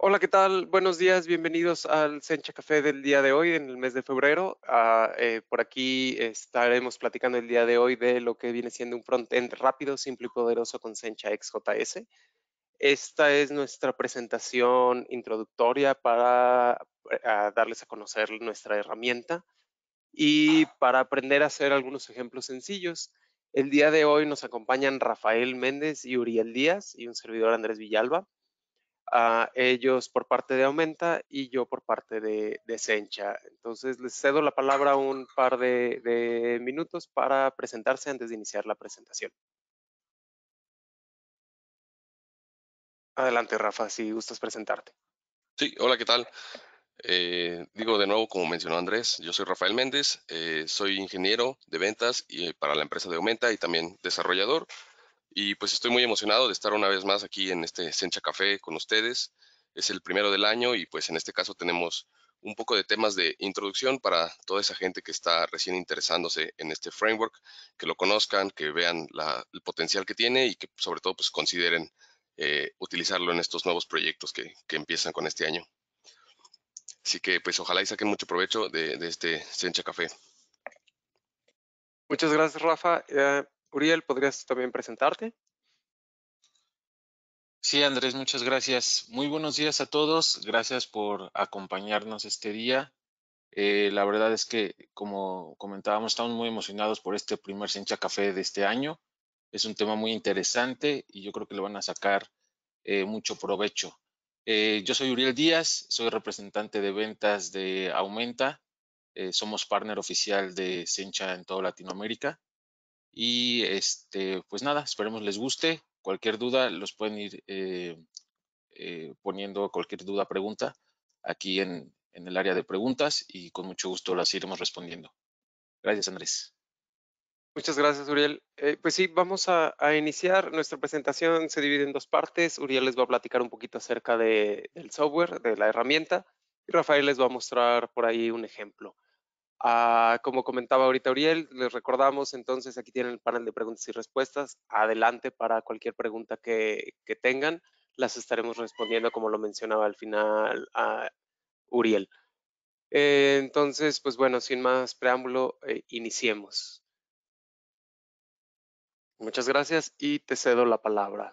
Hola, ¿qué tal? Buenos días, bienvenidos al Sencha Café del día de hoy, en el mes de febrero. Ah, eh, por aquí estaremos platicando el día de hoy de lo que viene siendo un frontend rápido, simple y poderoso con Sencha XJS. Esta es nuestra presentación introductoria para ah, darles a conocer nuestra herramienta y para aprender a hacer algunos ejemplos sencillos. El día de hoy nos acompañan Rafael Méndez y Uriel Díaz y un servidor Andrés Villalba a ellos por parte de Aumenta y yo por parte de, de Sencha. Entonces les cedo la palabra un par de, minutos para presentarse antes de iniciar la presentación. Adelante, Rafa, si gustas presentarte. Sí, hola, ¿qué tal? Eh, digo de nuevo, como mencionó Andrés, yo soy Rafael Méndez, eh, soy ingeniero de ventas y, eh, para la empresa de Aumenta y también desarrollador. Y pues estoy muy emocionado de estar una vez más aquí en este Sencha Café con ustedes. Es el primero del año y pues en este caso tenemos un poco de temas de introducción para toda esa gente que está recién interesándose en este framework, que lo conozcan, que vean el potencial que tiene y que sobre todo pues consideren eh, utilizarlo en estos nuevos proyectos que, que, empiezan con este año. Así que pues ojalá y saquen mucho provecho de, este Sencha Café. Muchas gracias, Rafa. Eh, Uriel, ¿podrías también presentarte? Sí, Andrés, muchas gracias. Muy buenos días a todos. Gracias por acompañarnos este día. Eh, la verdad es que, como comentábamos, estamos muy emocionados por este primer Sencha Café de este año. Es un tema muy interesante y yo creo que le van a sacar eh, mucho provecho. Eh, yo soy Uriel Díaz, soy representante de ventas de Aumenta. somos partner oficial de Sencha en toda Latinoamérica. Y este, pues nada, esperemos les guste. Cualquier duda, los pueden ir eh, eh, poniendo cualquier duda, pregunta aquí en, en el área de preguntas y con mucho gusto las iremos respondiendo. Gracias, Andrés. Muchas gracias, Uriel. Eh, pues sí, vamos a, iniciar. Nuestra presentación se divide en dos partes. Uriel les va a platicar un poquito acerca de, del software, de la herramienta, y Rafael les va a mostrar por ahí un ejemplo. Ah, como comentaba ahorita Uriel, les recordamos entonces aquí tienen el panel de preguntas y respuestas. Adelante para cualquier pregunta que, tengan, las estaremos respondiendo como lo mencionaba al final ah, Uriel. Eh, entonces, pues bueno, sin más preámbulo, eh, iniciemos. Muchas gracias y te cedo la palabra.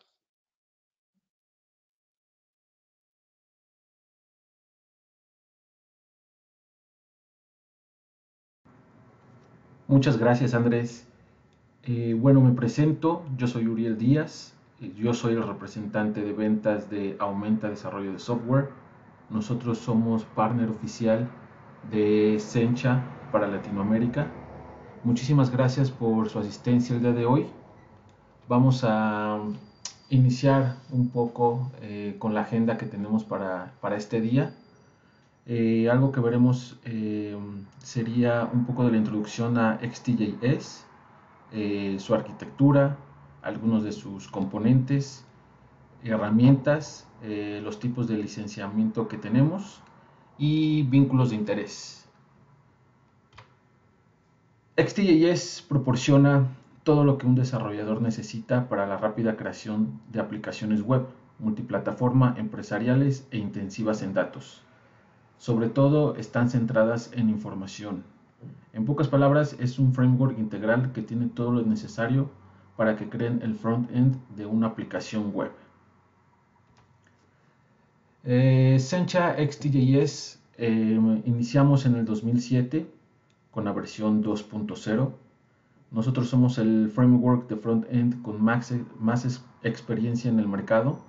Muchas gracias, Andrés. Eh, bueno, me presento, yo soy Uriel Díaz, eh, yo soy el representante de ventas de Aumenta Desarrollo de Software. Nosotros somos partner oficial de Sencha para Latinoamérica. Muchísimas gracias por su asistencia el día de hoy. Vamos a iniciar un poco eh, con la agenda que tenemos para, para este día. Eh, algo que veremos eh, sería un poco de la introducción a XTJS, eh, su arquitectura, algunos de sus componentes, herramientas, los tipos de licenciamiento que tenemos y vínculos de interés. XTJS proporciona todo lo que un desarrollador necesita para la rápida creación de aplicaciones web, multiplataforma, empresariales e intensivas en datos sobre todo están centradas en información. En pocas palabras, es un framework integral que tiene todo lo necesario para que creen el front-end de una aplicación web. Eh, Sencha XTJS eh, iniciamos en el 2007 con la versión 2.0. Nosotros somos el framework de front-end con más, más experiencia en el mercado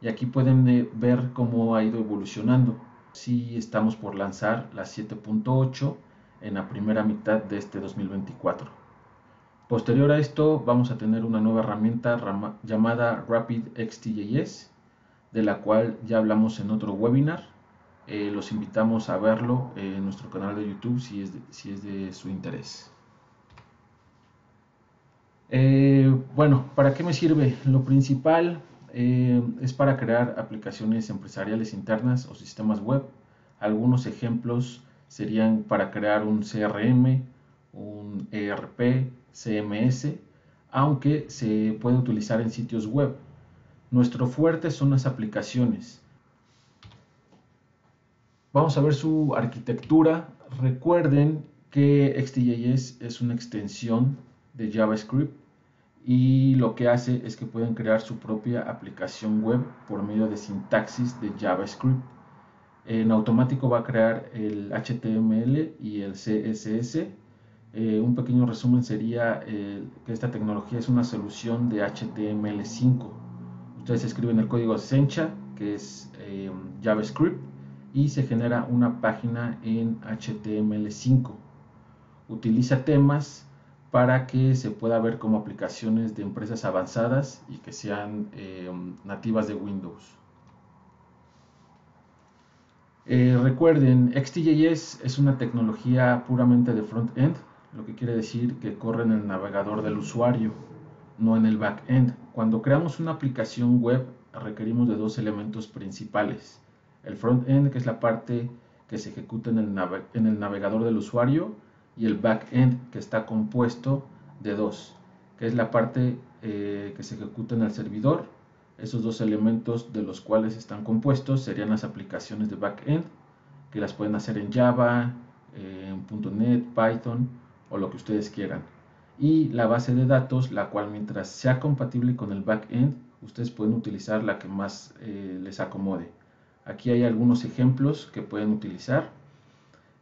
y aquí pueden eh, ver cómo ha ido evolucionando si estamos por lanzar la 7.8 en la primera mitad de este 2024. Posterior a esto vamos a tener una nueva herramienta llamada Rapid XTJS, de la cual ya hablamos en otro webinar. Eh, los invitamos a verlo en nuestro canal de YouTube si es de, su interés. Eh, bueno, ¿para qué me sirve? Lo principal eh, es para crear aplicaciones empresariales internas o sistemas web. Algunos ejemplos serían para crear un CRM, un ERP, CMS, aunque se puede utilizar en sitios web. Nuestro fuerte son las aplicaciones. Vamos a ver su arquitectura. Recuerden que XTJS es una extensión de JavaScript y lo que hace es que pueden crear su propia aplicación web por medio de sintaxis de JavaScript. En automático va a crear el HTML y el CSS. Eh, un pequeño resumen sería eh, que esta tecnología es una solución de HTML5. Ustedes escriben el código Sencha, que es eh, JavaScript, y se genera una página en HTML5. Utiliza temas para que se pueda ver como aplicaciones de empresas avanzadas y que sean eh, nativas de Windows. Eh, recuerden, XTJS es una tecnología puramente de front-end, lo que quiere decir que corre en el navegador del usuario, no en el back-end. Cuando creamos una aplicación web requerimos de dos elementos principales. El front-end, que es la parte que se ejecuta en el navegador del usuario, y el back-end que está compuesto de dos, que es la parte eh, que se ejecuta en el servidor. Esos dos elementos de los cuales están compuestos serían las aplicaciones de back-end, que las pueden hacer en Java, eh, en .NET, Python o lo que ustedes quieran. Y la base de datos, la cual mientras sea compatible con el back-end, ustedes pueden utilizar la que más eh, les acomode. Aquí hay algunos ejemplos que pueden utilizar.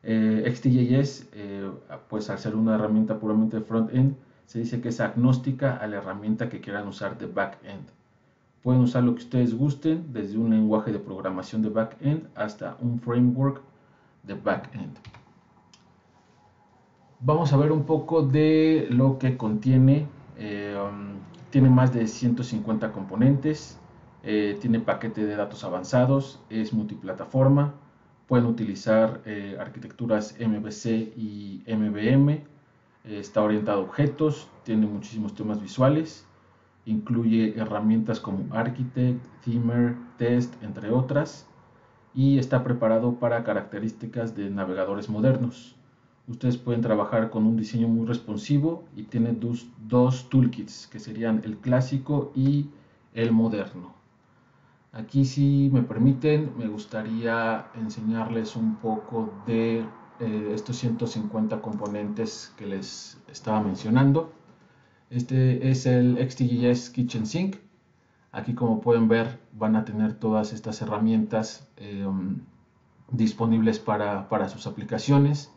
Eh, XTJS, eh, pues al ser una herramienta puramente front-end, se dice que es agnóstica a la herramienta que quieran usar de back-end. Pueden usar lo que ustedes gusten, desde un lenguaje de programación de back-end hasta un framework de back-end. Vamos a ver un poco de lo que contiene. Eh, um, tiene más de 150 componentes, tiene paquete de datos avanzados, es multiplataforma, Pueden utilizar eh, arquitecturas MVC y MVM. está orientado a objetos, tiene muchísimos temas visuales. Incluye herramientas como Architect, Themer, Test, entre otras. Y está preparado para características de navegadores modernos. Ustedes pueden trabajar con un diseño muy responsivo y tiene dos, dos toolkits, que serían el clásico y el moderno. Aquí si me permiten, me gustaría enseñarles un poco de eh, estos 150 componentes que les estaba mencionando. Este es el XTGS Kitchen Sync. Aquí como pueden ver van a tener todas estas herramientas em, disponibles para, sus aplicaciones.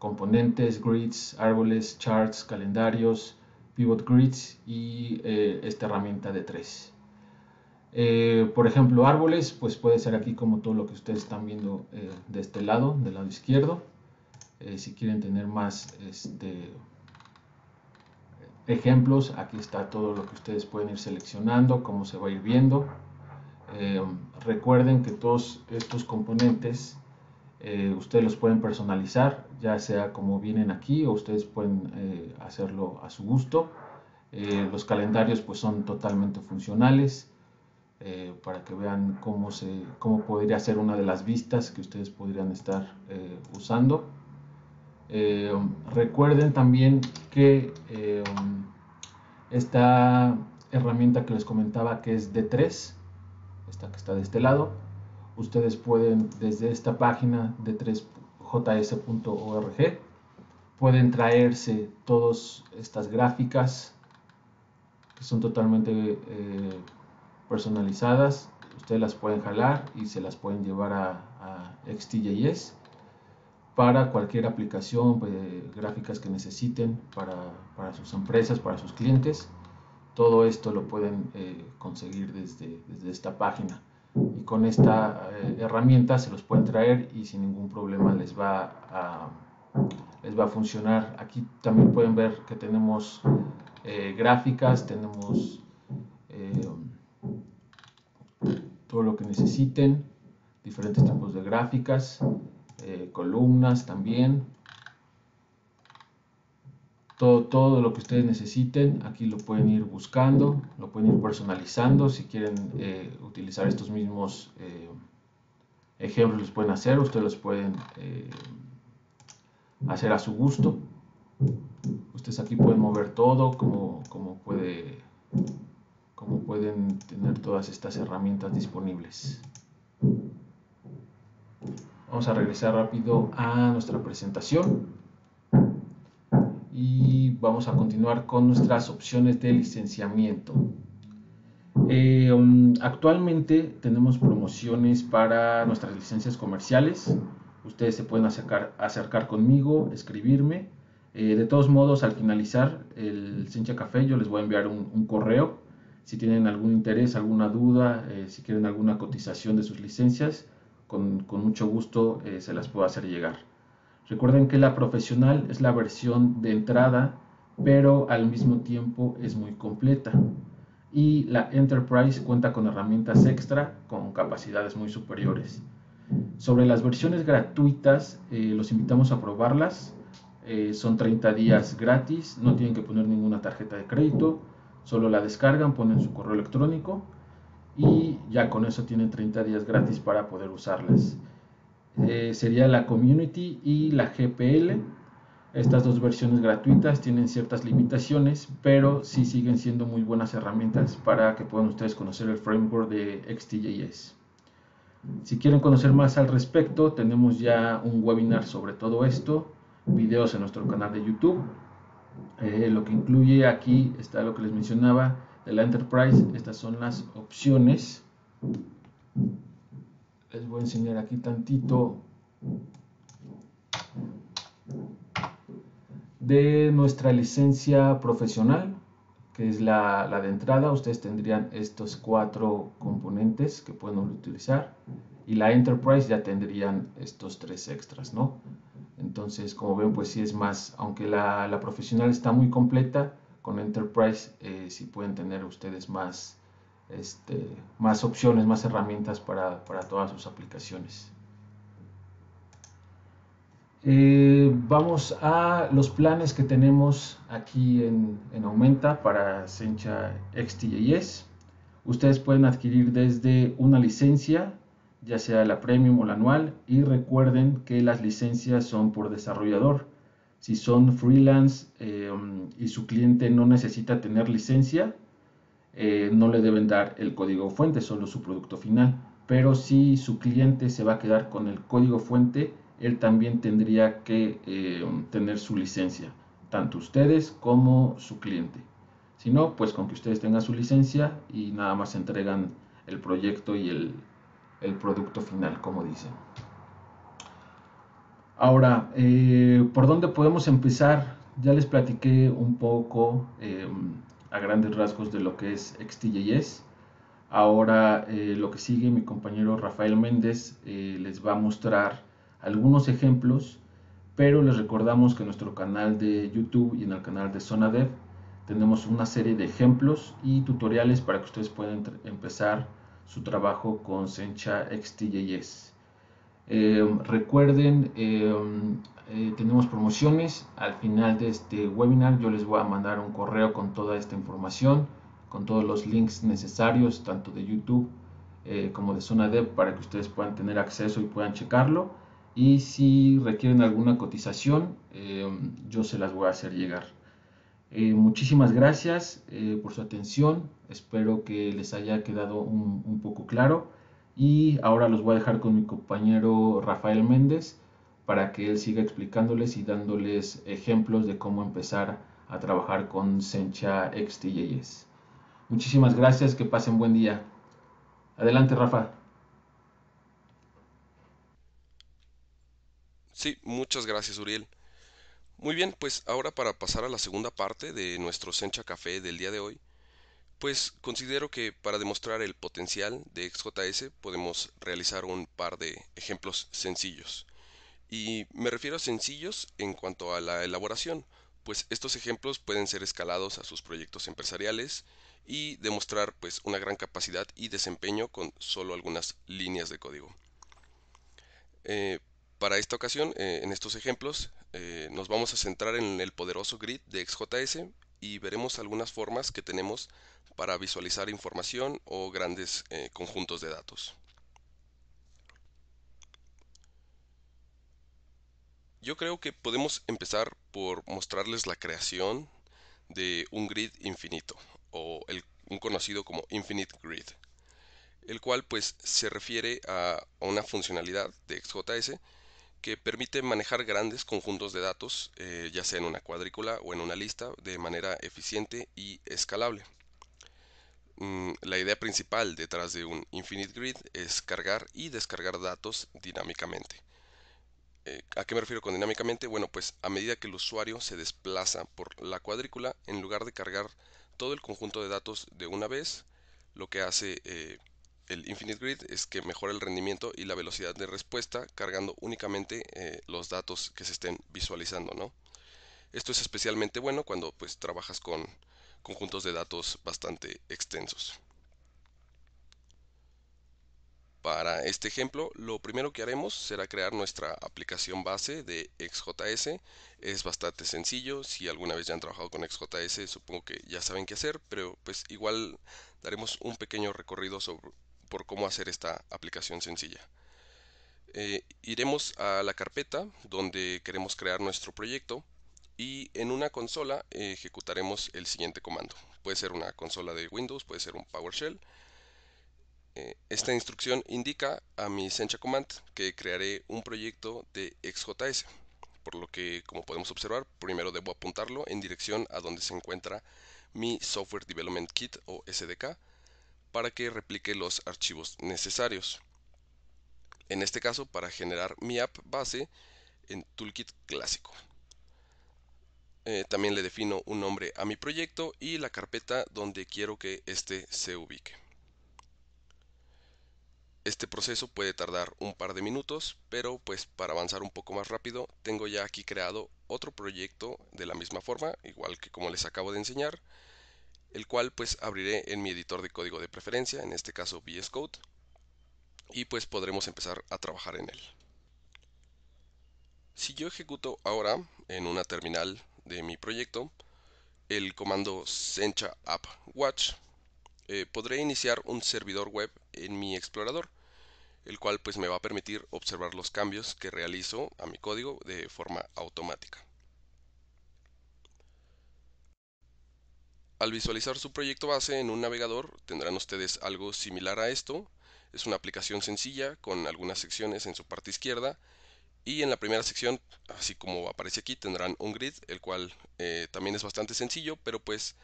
Componentes, grids, árboles, charts, calendarios, pivot grids y eh, esta herramienta de tres. Eh, por ejemplo, árboles, pues puede ser aquí como todo lo que ustedes están viendo eh, de este lado, del lado izquierdo. Eh, si quieren tener más este, ejemplos, aquí está todo lo que ustedes pueden ir seleccionando, cómo se va a ir viendo. recuerden que todos estos componentes ustedes los pueden personalizar, ya sea como vienen aquí o ustedes pueden hacerlo a su gusto. los calendarios pues son totalmente funcionales. Eh, para que vean cómo, se, cómo podría ser una de las vistas que ustedes podrían estar eh, usando. Eh, recuerden también que esta herramienta que les comentaba que es D3, esta que está de este lado, ustedes pueden desde esta página d3js.org pueden traerse todas estas gráficas que son totalmente personalizadas, ustedes las pueden jalar y se las pueden llevar a, XTJS para cualquier aplicación, pues, gráficas que necesiten para, sus empresas, para sus clientes. Todo esto lo pueden eh, conseguir desde, esta página. Y con esta eh, herramienta se los pueden traer y sin ningún problema les va a, les va a funcionar. Aquí también pueden ver que tenemos eh, gráficas, tenemos todo lo que necesiten, diferentes tipos de gráficas, eh, columnas también, todo, todo, lo que ustedes necesiten, aquí lo pueden ir buscando, lo pueden ir personalizando, si quieren eh, utilizar estos mismos eh, ejemplos los pueden hacer, ustedes los pueden hacer a su gusto, ustedes aquí pueden mover todo como, como puede como pueden tener todas estas herramientas disponibles. Vamos a regresar rápido a nuestra presentación y vamos a continuar con nuestras opciones de licenciamiento. Eh, um, actualmente tenemos promociones para nuestras licencias comerciales. Ustedes se pueden acercar, conmigo, escribirme. Eh, de todos modos, al finalizar el Cincha Café, yo les voy a enviar un correo si tienen algún interés, alguna duda, eh, si quieren alguna cotización de sus licencias, con, mucho gusto eh, se las puedo hacer llegar. Recuerden que la profesional es la versión de entrada, pero al mismo tiempo es muy completa. Y la Enterprise cuenta con herramientas extra con capacidades muy superiores. Sobre las versiones gratuitas, eh, los invitamos a probarlas. son 30 días gratis, no tienen que poner ninguna tarjeta de crédito. Solo la descargan, ponen su correo electrónico y ya con eso tienen 30 días gratis para poder usarlas. Eh, sería la Community y la GPL. Estas dos versiones gratuitas tienen ciertas limitaciones, pero sí siguen siendo muy buenas herramientas para que puedan ustedes conocer el framework de XTJS. Si quieren conocer más al respecto, tenemos ya un webinar sobre todo esto, videos en nuestro canal de YouTube eh, lo que incluye aquí está lo que les mencionaba de la Enterprise. Estas son las opciones. Les voy a enseñar aquí tantito de nuestra licencia profesional, que es la, la de entrada. Ustedes tendrían estos cuatro componentes que pueden utilizar. Y la Enterprise ya tendrían estos tres extras, ¿no? Entonces, como ven, pues sí es más, aunque la, profesional está muy completa, con Enterprise eh, sí pueden tener ustedes más, este, más opciones, más herramientas para, todas sus aplicaciones. Eh, vamos a los planes que tenemos aquí en, en Aumenta para Sencha XTJS. Ustedes pueden adquirir desde una licencia ya sea la premium o la anual, y recuerden que las licencias son por desarrollador. Si son freelance eh, um, y su cliente no necesita tener licencia, eh, no le deben dar el código fuente, solo su producto final. Pero si su cliente se va a quedar con el código fuente, él también tendría que eh, um, tener su licencia, tanto ustedes como su cliente. Si no, pues con que ustedes tengan su licencia y nada más entregan el proyecto y el, el producto final, como dicen. Ahora, eh, ¿por dónde podemos empezar? Ya les platiqué un poco em, a grandes rasgos de lo que es XTJS. Ahora eh, lo que sigue mi compañero Rafael Méndez eh, les va a mostrar algunos ejemplos, pero les recordamos que en nuestro canal de YouTube y en el canal de ZonaDev tenemos una serie de ejemplos y tutoriales para que ustedes puedan empezar su trabajo con Sencha XTJS. Eh, recuerden, eh, eh, tenemos promociones. Al final de este webinar yo les voy a mandar un correo con toda esta información, con todos los links necesarios, tanto de YouTube eh, como de Zona para que ustedes puedan tener acceso y puedan checarlo. Y si requieren alguna cotización, yo se las voy a hacer llegar. Eh, muchísimas gracias eh, por su atención. Espero que les haya quedado un, un, poco claro. Y ahora los voy a dejar con mi compañero Rafael Méndez para que él siga explicándoles y dándoles ejemplos de cómo empezar a trabajar con Sencha XTJS. Muchísimas gracias, que pasen buen día. Adelante, Rafa. Sí, muchas gracias, Uriel. Muy bien, pues ahora para pasar a la segunda parte de nuestro Sencha Café del día de hoy, pues considero que para demostrar el potencial de XJS podemos realizar un par de ejemplos sencillos. Y me refiero a sencillos en cuanto a la elaboración, pues estos ejemplos pueden ser escalados a sus proyectos empresariales y demostrar pues una gran capacidad y desempeño con solo algunas líneas de código. Eh, para esta ocasión, eh, en estos ejemplos, eh, nos vamos a centrar en el poderoso grid de XJS y veremos algunas formas que tenemos para visualizar información o grandes eh, conjuntos de datos. Yo creo que podemos empezar por mostrarles la creación de un grid infinito o un conocido como Infinite Grid, el cual pues se refiere a, a una funcionalidad de XJS que permite manejar grandes conjuntos de datos, eh, ya sea en una cuadrícula o en una lista, de manera eficiente y escalable. Mm, la idea principal detrás de un Infinite Grid es cargar y descargar datos dinámicamente. Eh, ¿A qué me refiero con dinámicamente? Bueno, pues a medida que el usuario se desplaza por la cuadrícula, en lugar de cargar todo el conjunto de datos de una vez, lo que hace eh, el Infinite Grid es que mejora el rendimiento y la velocidad de respuesta cargando únicamente eh, los datos que se estén visualizando, ¿no? Esto es especialmente bueno cuando pues trabajas con conjuntos de datos bastante extensos. Para este ejemplo, lo primero que haremos será crear nuestra aplicación base de XJS. Es bastante sencillo, si alguna vez ya han trabajado con XJS supongo que ya saben qué hacer, pero pues igual daremos un pequeño recorrido sobre, por cómo hacer esta aplicación sencilla. Eh, iremos a la carpeta donde queremos crear nuestro proyecto y en una consola ejecutaremos el siguiente comando. Puede ser una consola de Windows, puede ser un PowerShell. Eh, esta instrucción indica a mi Sencha Command que crearé un proyecto de XJS, por lo que como podemos observar primero debo apuntarlo en dirección a donde se encuentra mi Software Development Kit o SDK para que replique los archivos necesarios. En este caso para generar mi app base en Toolkit clásico. Eh, también le defino un nombre a mi proyecto y la carpeta donde quiero que éste se ubique. Este proceso puede tardar un par de minutos, pero pues para avanzar un poco más rápido tengo ya aquí creado otro proyecto de la misma forma, igual que como les acabo de enseñar, el cual pues abriré en mi editor de código de preferencia, en este caso VS Code, y pues podremos empezar a trabajar en él. Si yo ejecuto ahora en una terminal de mi proyecto el comando sencha app watch, eh, podré iniciar un servidor web en mi explorador, el cual pues me va a permitir observar los cambios que realizo a mi código de forma automática. Al visualizar su proyecto base en un navegador tendrán ustedes algo similar a esto. Es una aplicación sencilla con algunas secciones en su parte izquierda y en la primera sección, así como aparece aquí, tendrán un grid, el cual eh, también es bastante sencillo, pero pues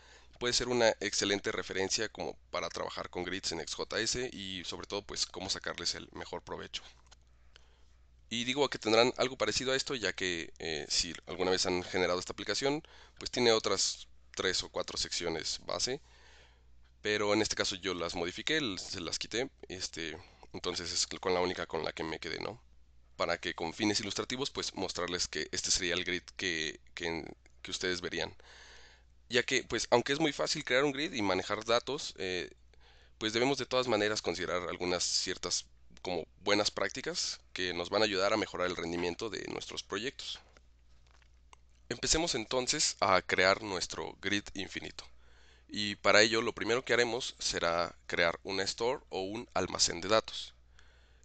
puede ser una excelente referencia como para trabajar con grids en XJS y sobre todo pues cómo sacarles el mejor provecho. Y digo que tendrán algo parecido a esto, ya que eh, si alguna vez han generado esta aplicación, pues tiene otras tres o cuatro secciones base, pero en este caso yo las modifiqué, se las quité, este, entonces es con la única con la que me quedé, ¿no? Para que con fines ilustrativos, pues mostrarles que este sería el grid que, que, ustedes verían. Ya que, pues, aunque es muy fácil crear un grid y manejar datos, eh, pues debemos de todas maneras considerar algunas ciertas como buenas prácticas que nos van a ayudar a mejorar el rendimiento de nuestros proyectos. Empecemos entonces a crear nuestro grid infinito. Y para ello lo primero que haremos será crear un store o un almacén de datos,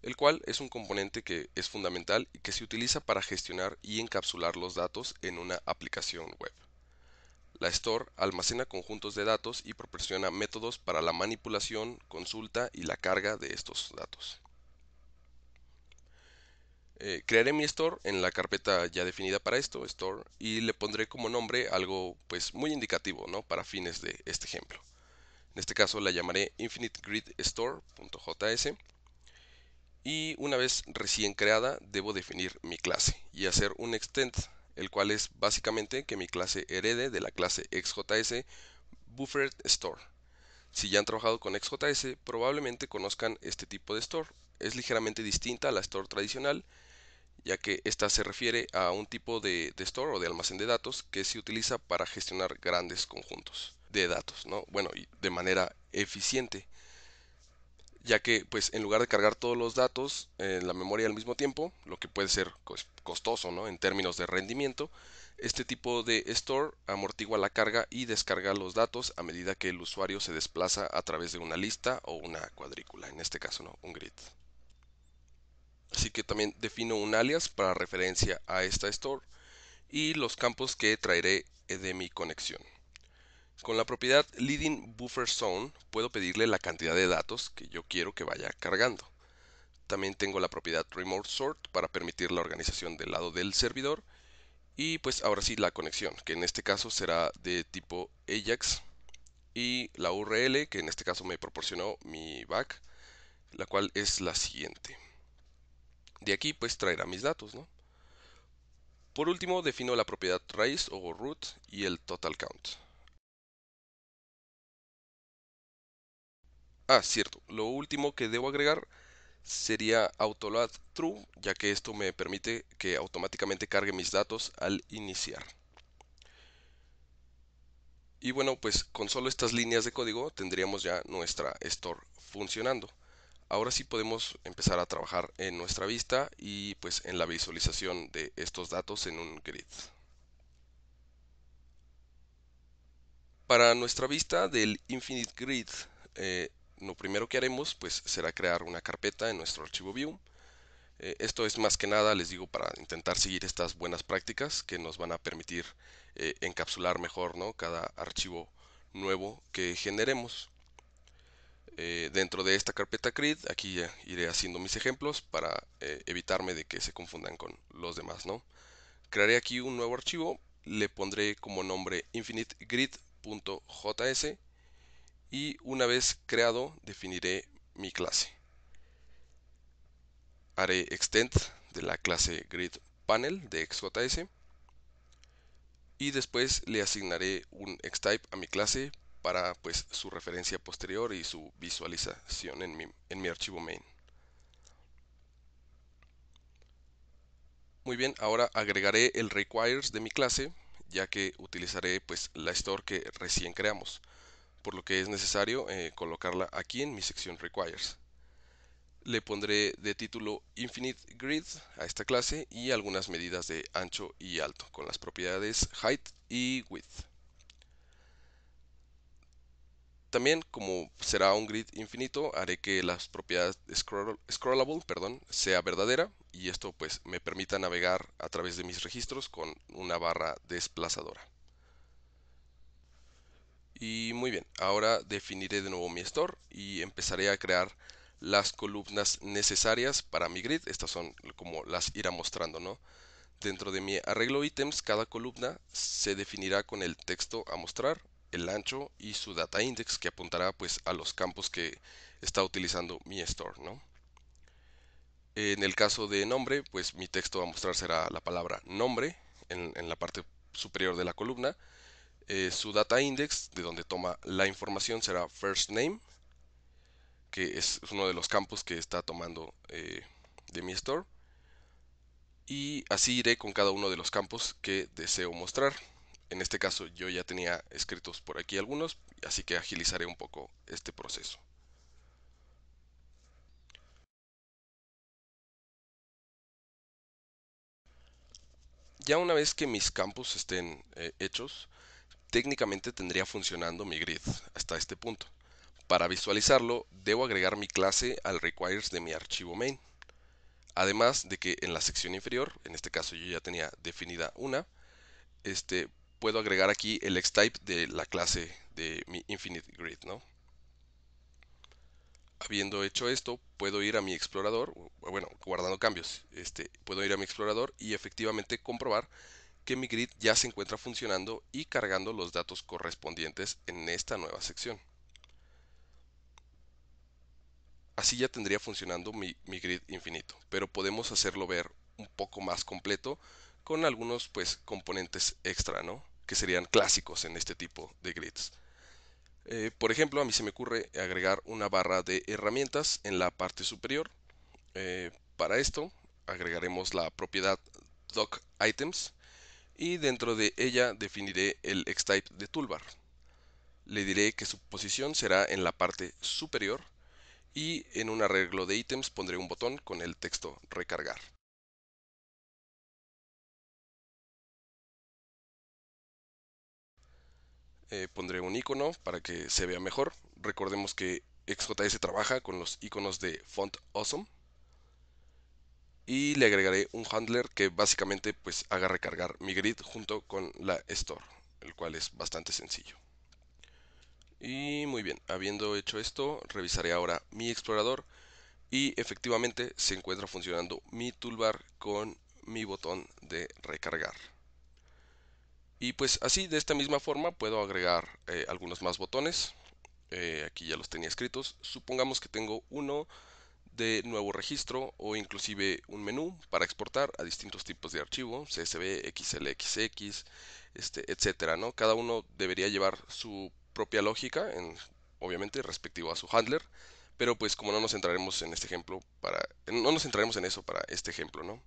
el cual es un componente que es fundamental y que se utiliza para gestionar y encapsular los datos en una aplicación web. La store almacena conjuntos de datos y proporciona métodos para la manipulación, consulta y la carga de estos datos. Eh, crearé mi store en la carpeta ya definida para esto, store, y le pondré como nombre algo pues muy indicativo, ¿no? Para fines de este ejemplo. En este caso la llamaré infinitegridstore.js y una vez recién creada debo definir mi clase y hacer un extend, el cual es básicamente que mi clase herede de la clase XJS buffered store. Si ya han trabajado con XJS, probablemente conozcan este tipo de store. Es ligeramente distinta a la store tradicional ya que esta se refiere a un tipo de, store o de almacén de datos que se utiliza para gestionar grandes conjuntos de datos, ¿no? Bueno, y de manera eficiente, ya que pues en lugar de cargar todos los datos en la memoria al mismo tiempo, lo que puede ser costoso, ¿no? En términos de rendimiento, este tipo de store amortigua la carga y descarga los datos a medida que el usuario se desplaza a través de una lista o una cuadrícula, en este caso, ¿no? Un grid. Así que también defino un alias para referencia a esta store y los campos que traeré eh, de mi conexión. Con la propiedad leading buffer zone puedo pedirle la cantidad de datos que yo quiero que vaya cargando. También tengo la propiedad remote sort para permitir la organización del lado del servidor y pues ahora sí la conexión, que en este caso será de tipo Ajax y la URL que en este caso me proporcionó mi back, la cual es la siguiente. De aquí pues traerá mis datos, ¿no? Por último, defino la propiedad raíz o root y el total count. Ah, cierto, lo último que debo agregar sería autoload true, ya que esto me permite que automáticamente cargue mis datos al iniciar. Y bueno, pues con solo estas líneas de código tendríamos ya nuestra store funcionando ahora sí podemos empezar a trabajar en nuestra vista y pues en la visualización de estos datos en un grid. Para nuestra vista del Infinite Grid, eh, lo primero que haremos pues será crear una carpeta en nuestro archivo View. Eh, esto es más que nada, les digo, para intentar seguir estas buenas prácticas que nos van a permitir eh, encapsular mejor ¿no? cada archivo nuevo que generemos. Eh, dentro de esta carpeta Grid, aquí ya iré haciendo mis ejemplos para eh, evitarme de que se confundan con los demás, ¿no? Crearé aquí un nuevo archivo, le pondré como nombre infinitegrid.js y una vez creado definiré mi clase. Haré extend de la clase gridPanel de XJS y después le asignaré un xtype a mi clase para pues su referencia posterior y su visualización en mi, archivo main. Muy bien, ahora agregaré el requires de mi clase, ya que utilizaré pues la store que recién creamos, por lo que es necesario eh, colocarla aquí en mi sección requires. Le pondré de título Infinite Grid a esta clase y algunas medidas de ancho y alto, con las propiedades height y width. También, como será un grid infinito, haré que las propiedades scroll, scrollable perdón, sea verdadera y esto pues me permita navegar a través de mis registros con una barra desplazadora. Y muy bien, ahora definiré de nuevo mi store y empezaré a crear las columnas necesarias para mi grid. Estas son como las irá mostrando, ¿no? Dentro de mi arreglo ítems, cada columna se definirá con el texto a mostrar el ancho y su data index que apuntará pues a los campos que está utilizando mi store, ¿no? En el caso de nombre, pues mi texto va a mostrar será la palabra nombre en, la parte superior de la columna. Eh, su data index, de donde toma la información, será first name, que es uno de los campos que está tomando eh, de mi store. Y así iré con cada uno de los campos que deseo mostrar en este caso yo ya tenía escritos por aquí algunos, así que agilizaré un poco este proceso. Ya una vez que mis campos estén eh, hechos, técnicamente tendría funcionando mi grid hasta este punto. Para visualizarlo, debo agregar mi clase al requires de mi archivo main. Además de que en la sección inferior, en este caso yo ya tenía definida una, este, puedo agregar aquí el xtype de la clase de mi infinite grid, ¿no? Habiendo hecho esto, puedo ir a mi explorador, bueno, guardando cambios, este, puedo ir a mi explorador y efectivamente comprobar que mi grid ya se encuentra funcionando y cargando los datos correspondientes en esta nueva sección. Así ya tendría funcionando mi, grid infinito, pero podemos hacerlo ver un poco más completo con algunos pues componentes extra, ¿no? que serían clásicos en este tipo de grids. Eh, por ejemplo, a mí se me ocurre agregar una barra de herramientas en la parte superior. Eh, para esto agregaremos la propiedad DocItems items y dentro de ella definiré el xtype de toolbar. Le diré que su posición será en la parte superior y en un arreglo de ítems pondré un botón con el texto recargar. Eh, pondré un icono para que se vea mejor. Recordemos que XJS trabaja con los iconos de Font Awesome. Y le agregaré un handler que básicamente pues haga recargar mi grid junto con la store, el cual es bastante sencillo. Y muy bien, habiendo hecho esto, revisaré ahora mi explorador y efectivamente se encuentra funcionando mi toolbar con mi botón de recargar y pues así de esta misma forma puedo agregar eh, algunos más botones eh, aquí ya los tenía escritos supongamos que tengo uno de nuevo registro o inclusive un menú para exportar a distintos tipos de archivo CSV, XLXX, este, etcétera, ¿no? Cada uno debería llevar su propia lógica, en, obviamente respectivo a su handler, pero pues como no nos centraremos en este ejemplo para no nos centraremos en eso para este ejemplo, ¿no?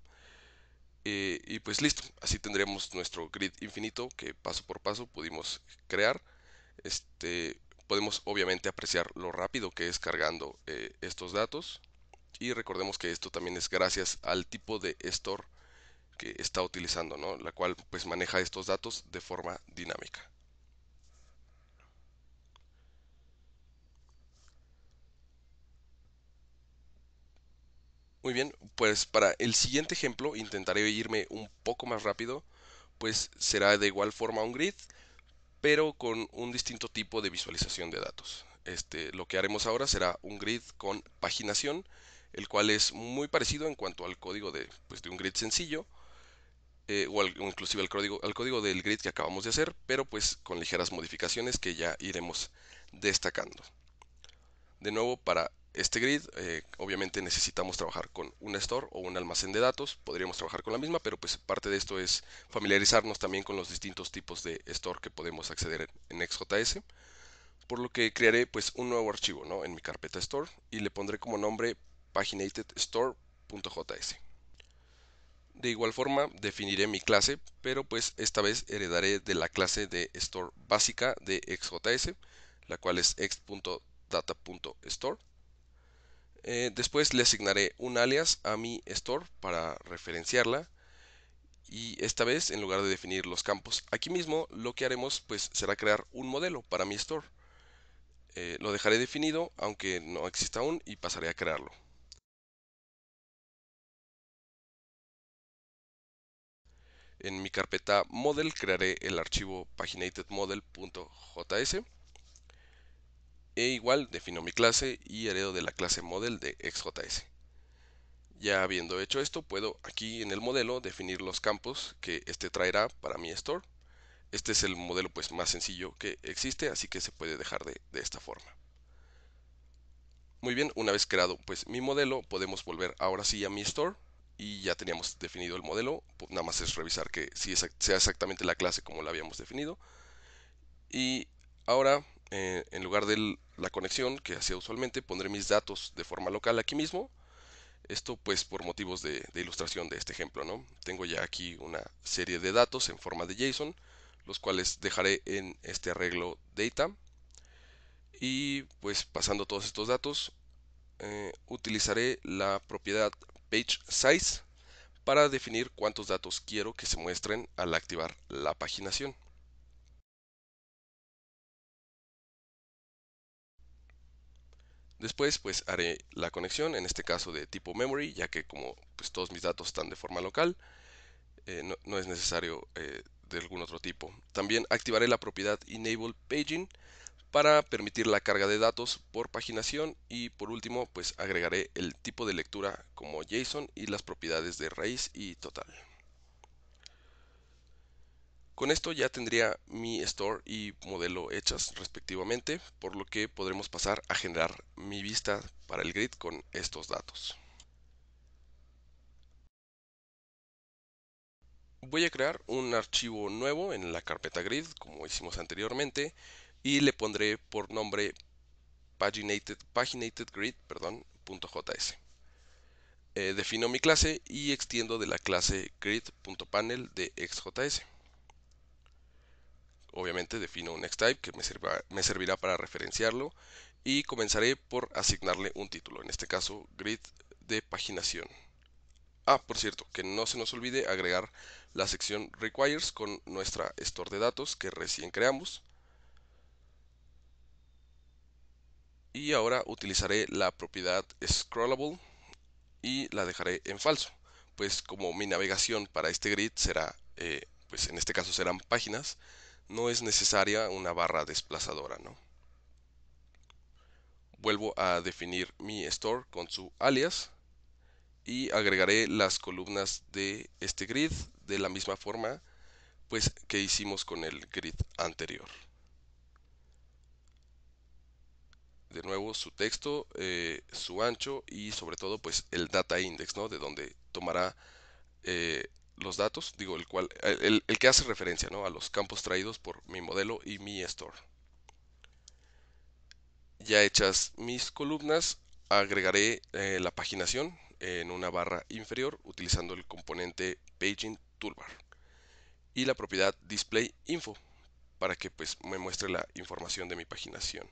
Eh, y pues listo, así tendríamos nuestro grid infinito que paso por paso pudimos crear. Este, podemos obviamente apreciar lo rápido que es cargando eh, estos datos. Y recordemos que esto también es gracias al tipo de store que está utilizando, ¿no? la cual pues maneja estos datos de forma dinámica. Muy bien, pues para el siguiente ejemplo intentaré irme un poco más rápido, pues será de igual forma un grid, pero con un distinto tipo de visualización de datos. Este, lo que haremos ahora será un grid con paginación, el cual es muy parecido en cuanto al código de, pues, un grid sencillo, eh, o, inclusive al código, al código del grid que acabamos de hacer, pero pues con ligeras modificaciones que ya iremos destacando. De nuevo, para este grid, eh, obviamente necesitamos trabajar con un store o un almacén de datos, podríamos trabajar con la misma, pero pues parte de esto es familiarizarnos también con los distintos tipos de store que podemos acceder en XJS, por lo que crearé pues un nuevo archivo en mi carpeta store y le pondré como nombre paginatedstore.js. De igual forma definiré mi clase, pero pues esta vez heredaré de la clase de store básica de XJS, la cual es x.data.store eh, después le asignaré un alias a mi store para referenciarla y esta vez en lugar de definir los campos aquí mismo lo que haremos pues será crear un modelo para mi store eh, lo dejaré definido aunque no exista aún y pasaré a crearlo en mi carpeta model crearé el archivo paginatedmodel.js e igual defino mi clase y heredo de la clase model de XJS. Ya habiendo hecho esto, puedo aquí en el modelo definir los campos que este traerá para mi store. Este es el modelo pues más sencillo que existe, así que se puede dejar de, esta forma. Muy bien, una vez creado pues mi modelo, podemos volver ahora sí a mi store y ya teníamos definido el modelo. nada más es revisar que sea exactamente la clase como la habíamos definido. Y ahora eh, en lugar de la conexión que hacía usualmente, pondré mis datos de forma local aquí mismo. Esto pues por motivos de, ilustración de este ejemplo, ¿no? Tengo ya aquí una serie de datos en forma de JSON, los cuales dejaré en este arreglo data. Y pues pasando todos estos datos, eh, utilizaré la propiedad page size para definir cuántos datos quiero que se muestren al activar la paginación. Después pues haré la conexión, en este caso de tipo memory, ya que como pues, todos mis datos están de forma local, eh, no, es necesario eh, de algún otro tipo. También activaré la propiedad enable paging para permitir la carga de datos por paginación y por último pues agregaré el tipo de lectura como JSON y las propiedades de raíz y total. Con esto ya tendría mi store y modelo hechas respectivamente, por lo que podremos pasar a generar mi vista para el grid con estos datos. Voy a crear un archivo nuevo en la carpeta grid, como hicimos anteriormente, y le pondré por nombre paginatedgrid.js. Eh, defino mi clase y extiendo de la clase grid.panel de XJS. Obviamente defino un next type que me, servirá para referenciarlo y comenzaré por asignarle un título, en este caso grid de paginación. Ah, por cierto, que no se nos olvide agregar la sección requires con nuestra store de datos que recién creamos. Y ahora utilizaré la propiedad scrollable y la dejaré en falso, pues como mi navegación para este grid será, eh, pues en este caso serán páginas, no es necesaria una barra desplazadora. ¿no? Vuelvo a definir mi store con su alias y agregaré las columnas de este grid de la misma forma pues que hicimos con el grid anterior. de nuevo su texto, eh, su ancho y sobre todo pues el data index, ¿no? De donde tomará eh, los datos, digo, el, cual, el, que hace referencia ¿no? a los campos traídos por mi modelo y mi store. Ya hechas mis columnas, agregaré eh, la paginación en una barra inferior utilizando el componente Paging Toolbar y la propiedad displayInfo para que pues, me muestre la información de mi paginación.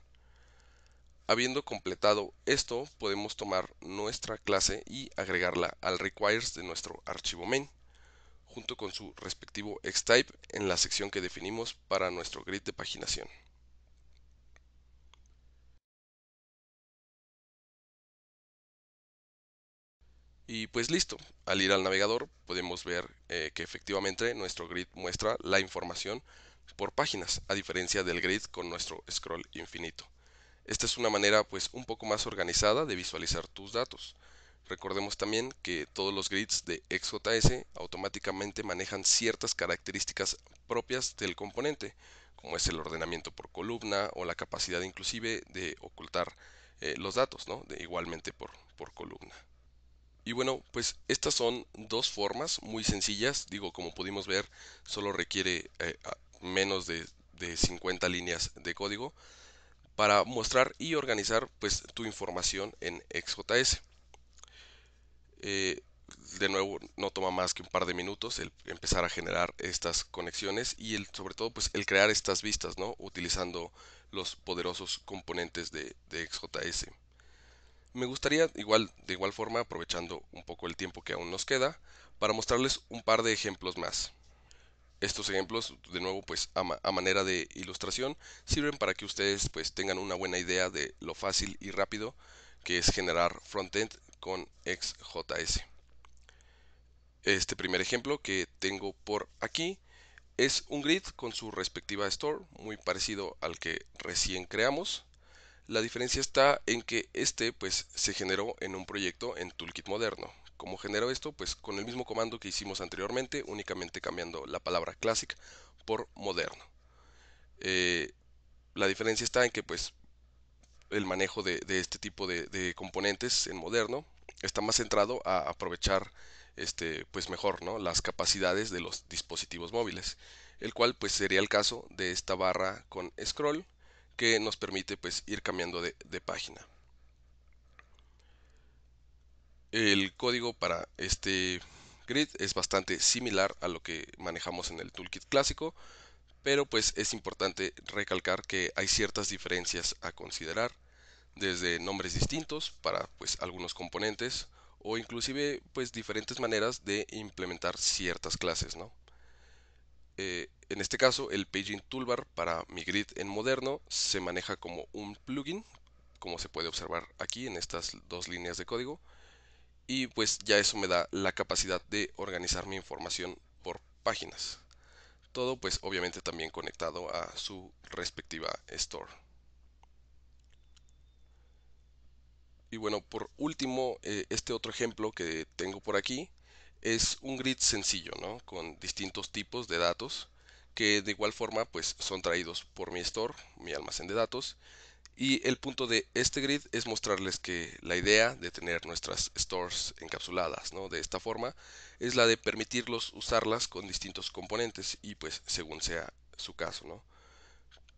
Habiendo completado esto, podemos tomar nuestra clase y agregarla al requires de nuestro archivo main junto con su respectivo Xtype en la sección que definimos para nuestro grid de paginación. Y pues listo, al ir al navegador podemos ver eh, que efectivamente nuestro grid muestra la información por páginas, a diferencia del grid con nuestro scroll infinito. Esta es una manera pues un poco más organizada de visualizar tus datos. Recordemos también que todos los grids de XJS automáticamente manejan ciertas características propias del componente, como es el ordenamiento por columna o la capacidad inclusive de ocultar eh, los datos, igualmente por, columna. Y bueno, pues estas son dos formas muy sencillas. Digo, como pudimos ver, solo requiere eh, menos de, 50 líneas de código para mostrar y organizar pues tu información en XJS. Eh, de nuevo no toma más que un par de minutos el empezar a generar estas conexiones y el, sobre todo pues el crear estas vistas no utilizando los poderosos componentes de, XJS me gustaría igual de igual forma aprovechando un poco el tiempo que aún nos queda para mostrarles un par de ejemplos más estos ejemplos de nuevo pues a, manera de ilustración sirven para que ustedes pues tengan una buena idea de lo fácil y rápido que es generar frontend con XJS. Este primer ejemplo que tengo por aquí es un grid con su respectiva store, muy parecido al que recién creamos. La diferencia está en que este pues, se generó en un proyecto en Toolkit moderno. ¿Cómo generó esto? Pues con el mismo comando que hicimos anteriormente, únicamente cambiando la palabra Classic por moderno. Eh, la diferencia está en que pues, el manejo de, este tipo de componentes en moderno está más centrado a aprovechar este, pues mejor ¿no? las capacidades de los dispositivos móviles, el cual pues sería el caso de esta barra con scroll que nos permite pues ir cambiando de, de página. El código para este grid es bastante similar a lo que manejamos en el toolkit clásico, pero pues es importante recalcar que hay ciertas diferencias a considerar desde nombres distintos para pues algunos componentes o inclusive pues diferentes maneras de implementar ciertas clases, ¿no? Eh, en este caso, el Paging Toolbar para mi grid en moderno se maneja como un plugin, como se puede observar aquí en estas dos líneas de código. Y pues ya eso me da la capacidad de organizar mi información por páginas. Todo pues obviamente también conectado a su respectiva store. Y bueno, por último, eh, este otro ejemplo que tengo por aquí es un grid sencillo, ¿no? Con distintos tipos de datos que de igual forma pues son traídos por mi store, mi almacén de datos. Y el punto de este grid es mostrarles que la idea de tener nuestras stores encapsuladas ¿no? de esta forma es la de permitirlos usarlas con distintos componentes y pues según sea su caso. ¿no?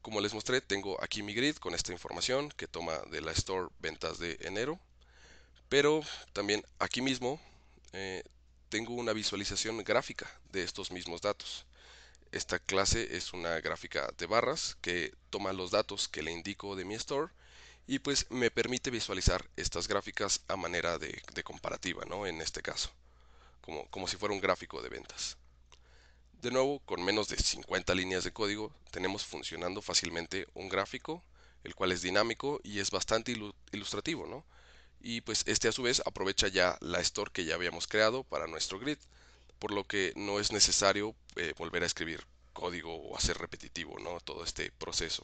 Como les mostré, tengo aquí mi grid con esta información que toma de la store ventas de enero. Pero también aquí mismo eh, tengo una visualización gráfica de estos mismos datos. Esta clase es una gráfica de barras que toma los datos que le indico de mi store y pues me permite visualizar estas gráficas a manera de, comparativa, ¿no? En este caso, como, como si fuera un gráfico de ventas. De nuevo, con menos de 50 líneas de código, tenemos funcionando fácilmente un gráfico, el cual es dinámico y es bastante ilustrativo, Y pues este a su vez aprovecha ya la store que ya habíamos creado para nuestro grid, por lo que no es necesario eh, volver a escribir código o hacer repetitivo, ¿no? Todo este proceso.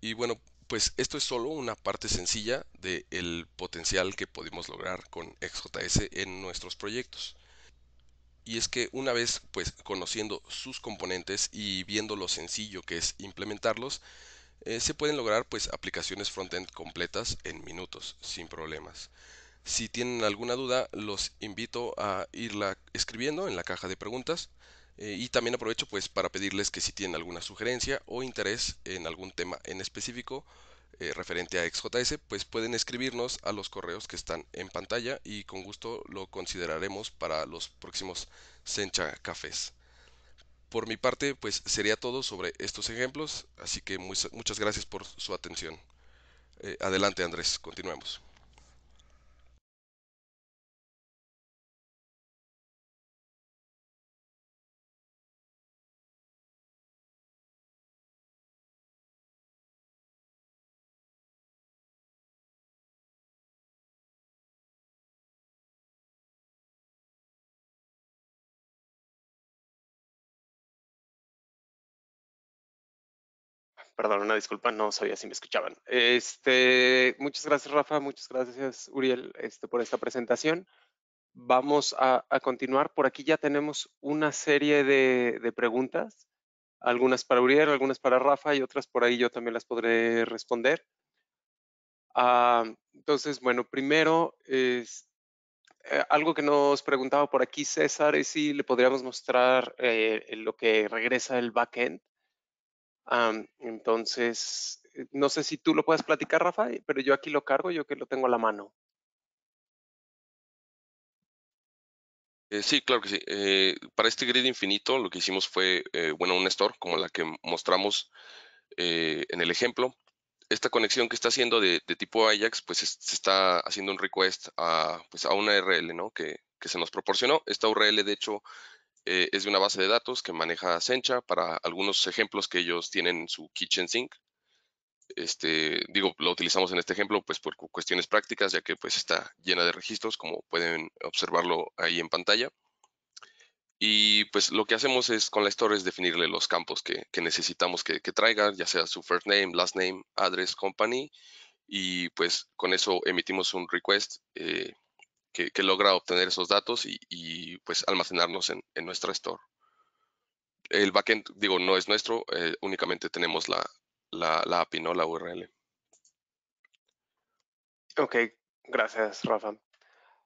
Y bueno, pues esto es solo una parte sencilla del potencial que podemos lograr con XJS en nuestros proyectos. Y es que una vez pues conociendo sus componentes y viendo lo sencillo que es implementarlos, eh, se pueden lograr pues aplicaciones frontend completas en minutos, sin problemas. Si tienen alguna duda, los invito a irla escribiendo en la caja de preguntas. Eh, y también aprovecho pues para pedirles que si tienen alguna sugerencia o interés en algún tema en específico, eh, referente a XJS, pues pueden escribirnos a los correos que están en pantalla y con gusto lo consideraremos para los próximos Sencha Cafés. Por mi parte, pues sería todo sobre estos ejemplos, así que muchas gracias por su atención. Eh, adelante Andrés, continuemos. Perdón, una disculpa, no sabía si me escuchaban. Este, muchas gracias, Rafa, muchas gracias, Uriel, este, por esta presentación. Vamos a, continuar. Por aquí ya tenemos una serie de, de preguntas, algunas para Uriel, algunas para Rafa y otras por ahí yo también las podré responder. Ah, entonces, bueno, primero es eh, algo que nos preguntaba por aquí César es si le podríamos mostrar eh, lo que regresa el backend entonces, eh, no sé si tú lo puedes platicar, Rafa, eh, pero yo aquí lo cargo, yo que lo tengo a la mano. Eh, sí, claro que sí. para este grid infinito lo que hicimos fue, bueno, un store como la que mostramos en el ejemplo. Esta conexión que está haciendo de, tipo Ajax, pues se está haciendo un request a, pues, a una URL ¿no? que, que se nos proporcionó. Esta URL, de hecho, eh, es de una base de datos que maneja Sencha para algunos ejemplos que ellos tienen en su Kitchen sink. Este, digo, lo utilizamos en este ejemplo pues por cuestiones prácticas, ya que pues está llena de registros, como pueden observarlo ahí en pantalla. Y pues lo que hacemos es con la store es definirle los campos que, necesitamos que, que, traiga, ya sea su first name, last name, address, company. Y pues con eso emitimos un request eh, que, logra obtener esos datos y, pues almacenarlos en, nuestro store. El backend, digo, no es nuestro, eh, únicamente tenemos la, la, API, no la URL. Ok, gracias, Rafa.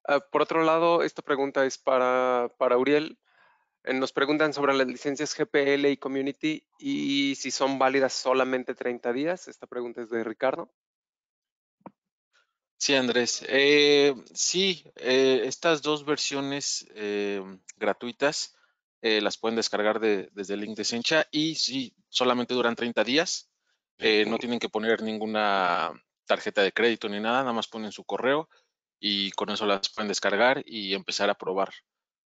Ah, por otro lado, esta pregunta es para, Uriel. Eh, nos preguntan sobre las licencias GPL y Community y si son válidas solamente 30 días. Esta pregunta es de Ricardo. Sí, Andrés. Eh, sí, eh, estas dos versiones eh, gratuitas las pueden descargar desde el link de Sencha y sí, solamente duran 30 días. no tienen que poner ninguna tarjeta de crédito ni nada, nada más ponen su correo y con eso las pueden descargar y empezar a probar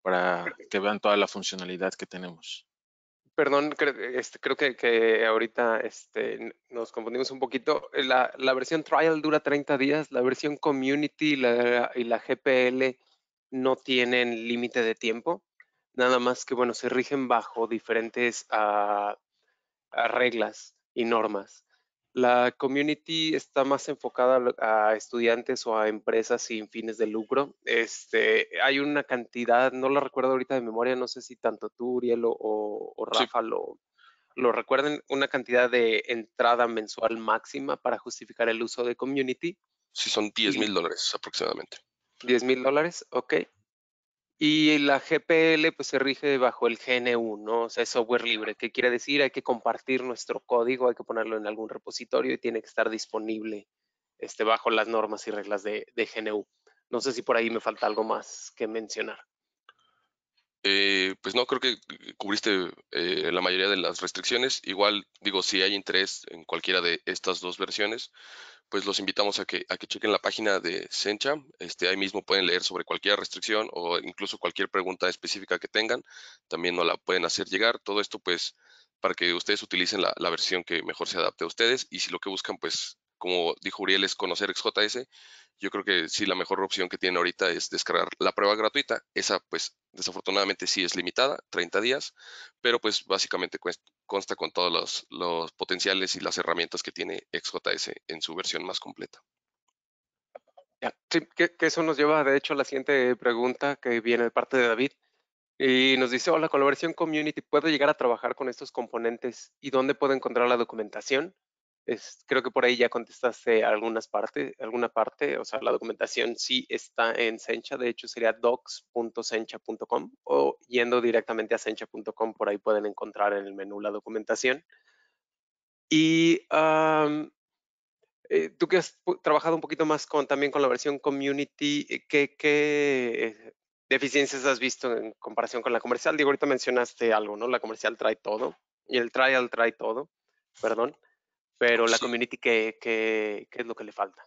para que vean toda la funcionalidad que tenemos. Perdón, eh, este, creo, que, ahorita este, nos confundimos un poquito. Eh, la, versión trial dura 30 días, la versión community y la GPL no tienen límite de tiempo, nada más que, bueno, se rigen bajo diferentes ah, ah, reglas y normas. La community está más enfocada a estudiantes o a empresas sin fines de lucro. Este, hay una cantidad, no la recuerdo ahorita de memoria, no sé si tanto tú, Uriel, o, Rafa lo, lo recuerden, una cantidad de entrada mensual máxima para justificar el uso de community. Sí, son 10 mil dólares aproximadamente. 10 mil dólares, ok. Y la GPL pues se rige bajo el GNU, O sea, es software libre. ¿Qué quiere decir? Hay que compartir nuestro código, hay que ponerlo en algún repositorio y tiene que estar disponible este, bajo las normas y reglas de, GNU. No sé si por ahí me falta algo más que mencionar. Eh, pues no, creo que cubriste eh, la mayoría de las restricciones. Igual, digo, si hay interés en cualquiera de estas dos versiones, pues los invitamos a que, a que chequen la página de Sencha. Este, ahí mismo pueden leer sobre cualquier restricción o incluso cualquier pregunta específica que tengan. También nos la pueden hacer llegar. Todo esto, pues, para que ustedes utilicen la, versión que mejor se adapte a ustedes. Y si lo que buscan, pues, como dijo Uriel, es conocer XJS, yo creo que sí la mejor opción que tienen ahorita es descargar la prueba gratuita. Esa, pues, desafortunadamente sí es limitada, 30 días, pero pues básicamente cuesta consta con todos los, potenciales y las herramientas que tiene XJS en su versión más completa. Sí, que, eso nos lleva, de hecho, a la siguiente pregunta que viene de parte de David. Y nos dice, hola, con la versión Community, ¿puedo llegar a trabajar con estos componentes? ¿Y dónde puedo encontrar la documentación? creo que por ahí ya contestaste algunas partes alguna parte, o sea, la documentación sí está en Sencha, de hecho sería docs.sencha.com o yendo directamente a sencha.com, por ahí pueden encontrar en el menú la documentación. Y eh, tú que has trabajado un poquito más con, también con la versión community, eh, ¿qué, qué eh, deficiencias has visto en comparación con la comercial? Digo, ahorita mencionaste algo, ¿no? La comercial trae todo y el trial trae todo, perdón pero la community, ¿qué, es lo que le falta?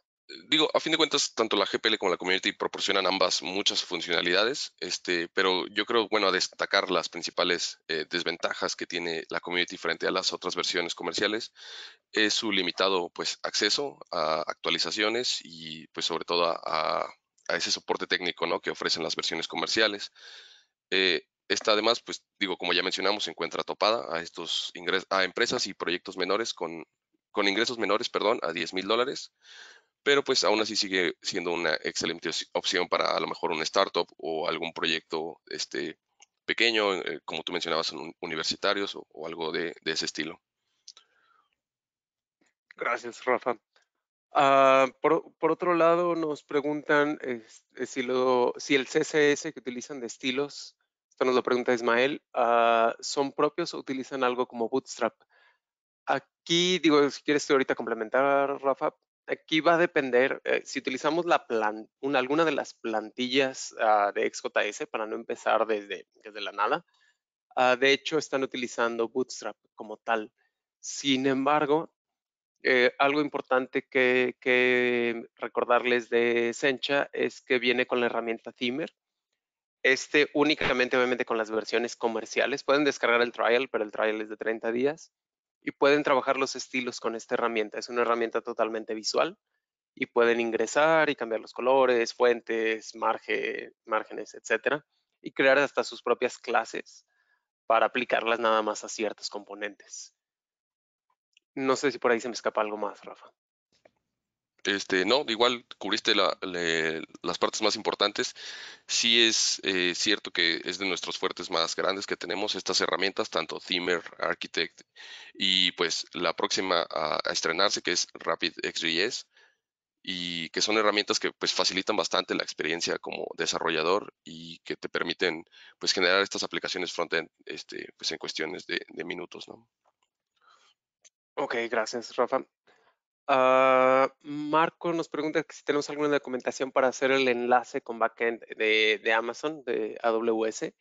Digo, a fin de cuentas, tanto la GPL como la community proporcionan ambas muchas funcionalidades, este, pero yo creo, bueno, a destacar las principales eh, desventajas que tiene la community frente a las otras versiones comerciales es su limitado pues, acceso a actualizaciones y pues sobre todo a, ese soporte técnico ¿no? que ofrecen las versiones comerciales. Eh, esta además, pues digo, como ya mencionamos, se encuentra topada a estos ingresos a empresas y proyectos menores con con ingresos menores, perdón, a 10 mil dólares, pero pues aún así sigue siendo una excelente opción para a lo mejor un startup o algún proyecto este, pequeño, eh, como tú mencionabas, universitarios o, algo de, ese estilo. Gracias, Rafa. Ah, por, otro lado, nos preguntan si, si el CSS que utilizan de estilos, esto nos lo pregunta Ismael, ah, ¿son propios o utilizan algo como Bootstrap? Aquí, digo, si quieres ahorita complementar, Rafa, aquí va a depender eh, si utilizamos la plan, una, alguna de las plantillas ah, de XJS para no empezar desde, la nada. Ah, de hecho, están utilizando Bootstrap como tal. Sin embargo, eh, algo importante que, recordarles de Sencha es que viene con la herramienta Timer. Este únicamente, obviamente, con las versiones comerciales. Pueden descargar el trial, pero el trial es de 30 días y pueden trabajar los estilos con esta herramienta. Es una herramienta totalmente visual y pueden ingresar y cambiar los colores, fuentes, margen, márgenes, etcétera, y crear hasta sus propias clases para aplicarlas nada más a ciertos componentes. No sé si por ahí se me escapa algo más, Rafa. Este, no, igual cubriste las partes más importantes. Sí es eh, cierto que es de nuestros fuertes más grandes que tenemos estas herramientas, tanto Themer, Architect y pues la próxima a, estrenarse que es Rapid y que son herramientas que pues facilitan bastante la experiencia como desarrollador y que te permiten pues generar estas aplicaciones frontend este, pues en cuestiones de, minutos, ¿no? Ok, gracias, Rafa. Ah, Marco nos pregunta si tenemos alguna documentación para hacer el enlace con backend de, de Amazon, de AWS.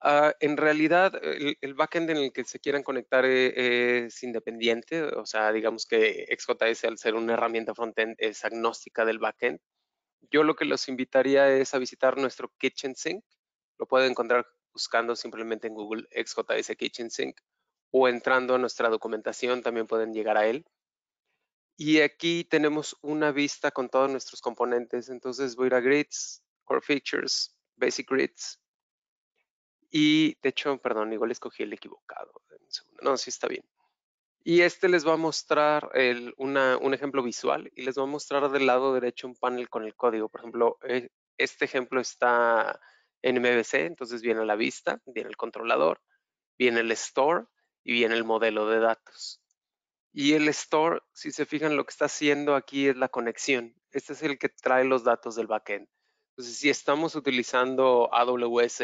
Ah, en realidad, el, backend en el que se quieran conectar eh, es, independiente, o sea, digamos que XJS al ser una herramienta frontend es agnóstica del backend. Yo lo que los invitaría es a visitar nuestro Kitchen Lo pueden encontrar buscando simplemente en Google XJS Kitchen o entrando a nuestra documentación también pueden llegar a él y aquí tenemos una vista con todos nuestros componentes. Entonces voy a ir a Grids, Core Features, Basic Grids. Y de hecho, perdón, igual escogí el equivocado. No, sí está bien. Y este les va a mostrar un ejemplo visual y les va a mostrar del lado derecho un panel con el código. Por ejemplo, eh, este ejemplo está en MVC, entonces viene la vista, viene el controlador, viene el store y viene el modelo de datos. Y el store, si se fijan, lo que está haciendo aquí es la conexión. Este es el que trae los datos del backend. Entonces, si estamos utilizando AWS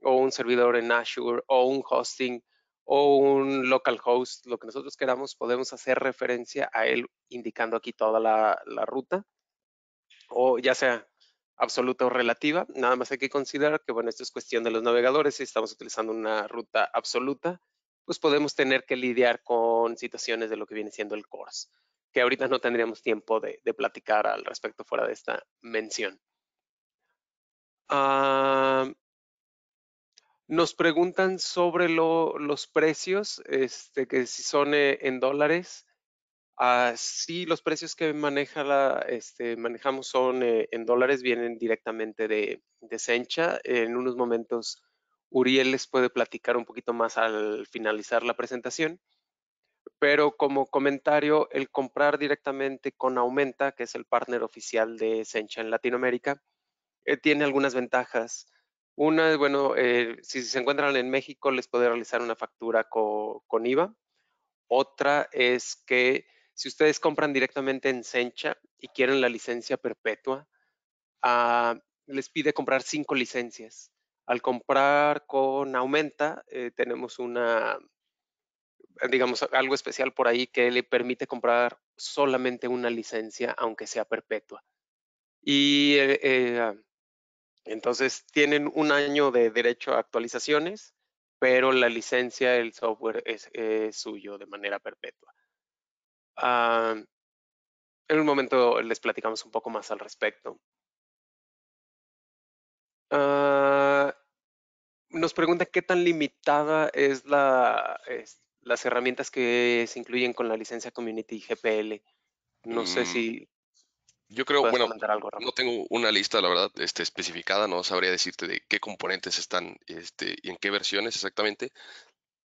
o un servidor en Azure o un hosting o un localhost, lo que nosotros queramos, podemos hacer referencia a él indicando aquí toda la, ruta o ya sea absoluta o relativa. Nada más hay que considerar que, bueno, esto es cuestión de los navegadores. Si estamos utilizando una ruta absoluta, pues podemos tener que lidiar con situaciones de lo que viene siendo el course, que ahorita no tendríamos tiempo de, platicar al respecto fuera de esta mención. Ah, nos preguntan sobre los precios, este, que si son eh, en dólares. Ah, sí, los precios que maneja la, este, manejamos son eh, en dólares, vienen directamente de, de Sencha. En unos momentos Uriel les puede platicar un poquito más al finalizar la presentación. Pero como comentario, el comprar directamente con Aumenta, que es el partner oficial de Sencha en Latinoamérica, eh, tiene algunas ventajas. Una es, bueno, eh, si se encuentran en México, les puede realizar una factura con IVA. Otra es que si ustedes compran directamente en Sencha y quieren la licencia perpetua, ah, les pide comprar cinco licencias. Al comprar con Aumenta, eh, tenemos una, digamos, algo especial por ahí que le permite comprar solamente una licencia, aunque sea perpetua. Y eh, eh, ah, entonces tienen un año de derecho a actualizaciones, pero la licencia, el software es, suyo de manera perpetua. Ah, en un momento les platicamos un poco más al respecto. Ah, nos pregunta qué tan limitada es la, las herramientas que se incluyen con la licencia Community GPL. No sé mm, si yo creo, bueno, no tengo una lista, la verdad, este, especificada, no sabría decirte de qué componentes están este, y en qué versiones exactamente,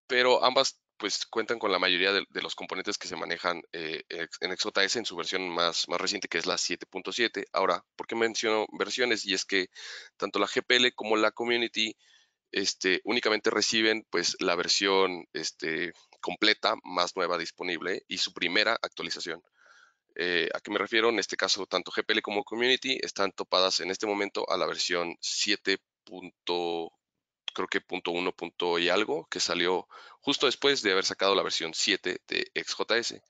pero ambas pues cuentan con la mayoría de, los componentes que se manejan eh, en XJS en su versión más, más reciente, que es la 7.7. Ahora, ¿por qué menciono versiones? Y es que tanto la GPL como la Community este, únicamente reciben pues, la versión este, completa más nueva disponible y su primera actualización. Eh, ¿A qué me refiero? En este caso, tanto GPL como Community están topadas en este momento a la versión 7. creo que punto y algo, que salió justo después de haber sacado la versión 7 de XJS.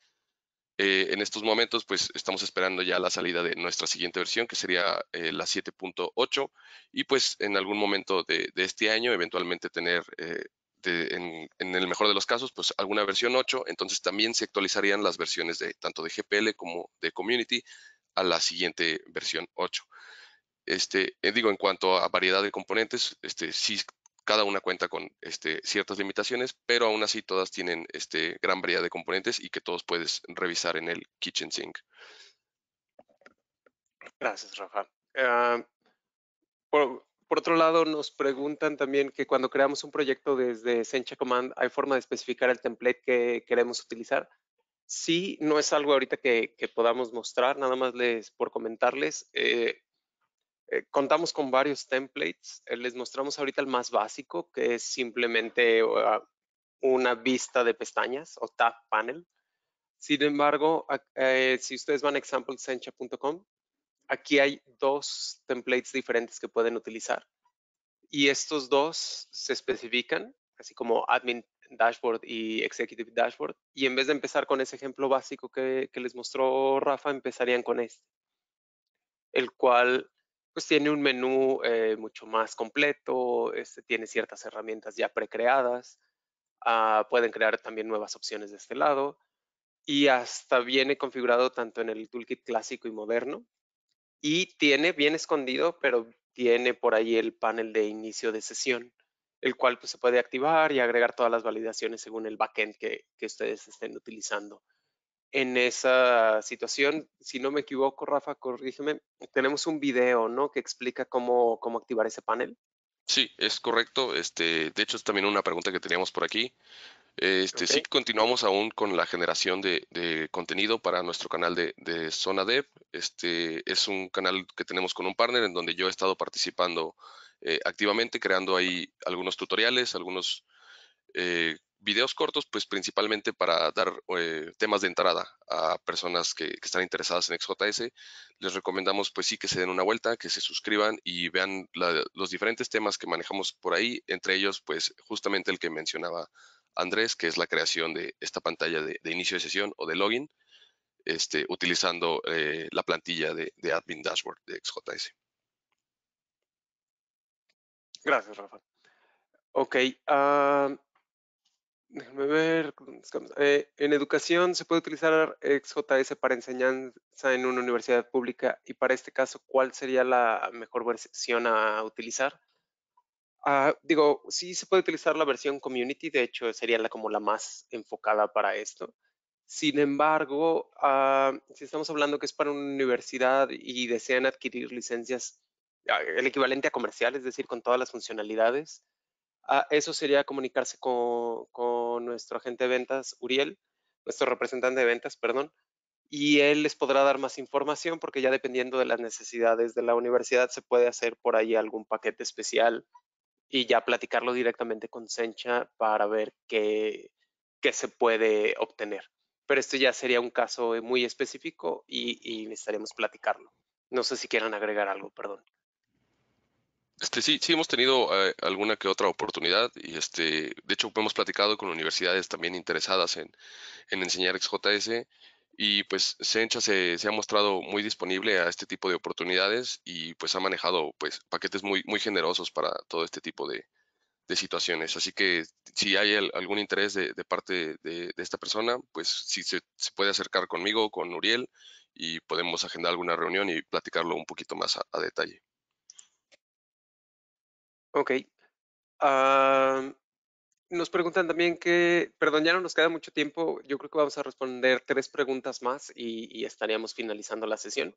Eh, en estos momentos, pues estamos esperando ya la salida de nuestra siguiente versión, que sería eh, la 7.8, y pues en algún momento de, este año, eventualmente tener, eh, en, el mejor de los casos, pues alguna versión 8, entonces también se actualizarían las versiones de tanto de GPL como de Community a la siguiente versión 8. Este, digo, en cuanto a variedad de componentes, este, sí cada una cuenta con este, ciertas limitaciones, pero aún así todas tienen este, gran variedad de componentes y que todos puedes revisar en el Kitchen sink Gracias, Rafa. Ah, por, otro lado, nos preguntan también que cuando creamos un proyecto desde Sencha Command, ¿hay forma de especificar el template que queremos utilizar? Sí, no es algo ahorita que, podamos mostrar, nada más les por comentarles. Eh, eh, contamos con varios templates. Eh, les mostramos ahorita el más básico, que es simplemente ah, una vista de pestañas o tab panel. Sin embargo, eh, si ustedes van a examplesencha.com, aquí hay dos templates diferentes que pueden utilizar. Y estos dos se especifican, así como admin dashboard y executive dashboard. Y en vez de empezar con ese ejemplo básico que, que les mostró Rafa, empezarían con este, el cual pues tiene un menú eh, mucho más completo, este, tiene ciertas herramientas ya precreadas, creadas ah, pueden crear también nuevas opciones de este lado y hasta viene configurado tanto en el toolkit clásico y moderno y tiene bien escondido, pero tiene por ahí el panel de inicio de sesión, el cual pues, se puede activar y agregar todas las validaciones según el backend que ustedes estén utilizando en esa situación. Si no me equivoco, Rafa, corrígeme, tenemos un video, ¿no? Que explica cómo, activar ese panel. Sí, es correcto. Este, de hecho, es también una pregunta que teníamos por aquí. Este, Sí, continuamos aún con la generación de, contenido para nuestro canal de, Zona Dev. Este, es un canal que tenemos con un partner en donde yo he estado participando eh, activamente, creando ahí algunos tutoriales, algunos eh, videos cortos, pues principalmente para dar eh, temas de entrada a personas que, están interesadas en XJS. Les recomendamos, pues sí, que se den una vuelta, que se suscriban y vean los diferentes temas que manejamos por ahí, entre ellos, pues justamente el que mencionaba Andrés, que es la creación de esta pantalla de, inicio de sesión o de login, este, utilizando eh, la plantilla de, Admin Dashboard de XJS. Gracias, Rafa. Ok, ah, Déjame ver. Eh, en educación se puede utilizar XJS para enseñanza en una universidad pública y para este caso, ¿cuál sería la mejor versión a utilizar? Ah, digo, sí se puede utilizar la versión community, de hecho sería la, como la más enfocada para esto. Sin embargo, ah, si estamos hablando que es para una universidad y desean adquirir licencias, ah, el equivalente a comercial, es decir, con todas las funcionalidades, Ah, eso sería comunicarse con, nuestro agente de ventas, Uriel, nuestro representante de ventas, perdón, y él les podrá dar más información porque ya dependiendo de las necesidades de la universidad se puede hacer por ahí algún paquete especial y ya platicarlo directamente con Sencha para ver qué, qué se puede obtener. Pero esto ya sería un caso muy específico y, y necesitaríamos platicarlo. No sé si quieran agregar algo, perdón. Este, sí, sí, hemos tenido eh, alguna que otra oportunidad y este, de hecho hemos platicado con universidades también interesadas en, enseñar XJS y pues Sencha se, ha mostrado muy disponible a este tipo de oportunidades y pues ha manejado pues paquetes muy, muy generosos para todo este tipo de, situaciones. Así que si hay algún interés de, parte de, esta persona, pues si se, puede acercar conmigo, con Uriel y podemos agendar alguna reunión y platicarlo un poquito más a detalle. Ok. nos preguntan también que, perdón, ya no nos queda mucho tiempo. Yo creo que vamos a responder tres preguntas más y, estaríamos finalizando la sesión.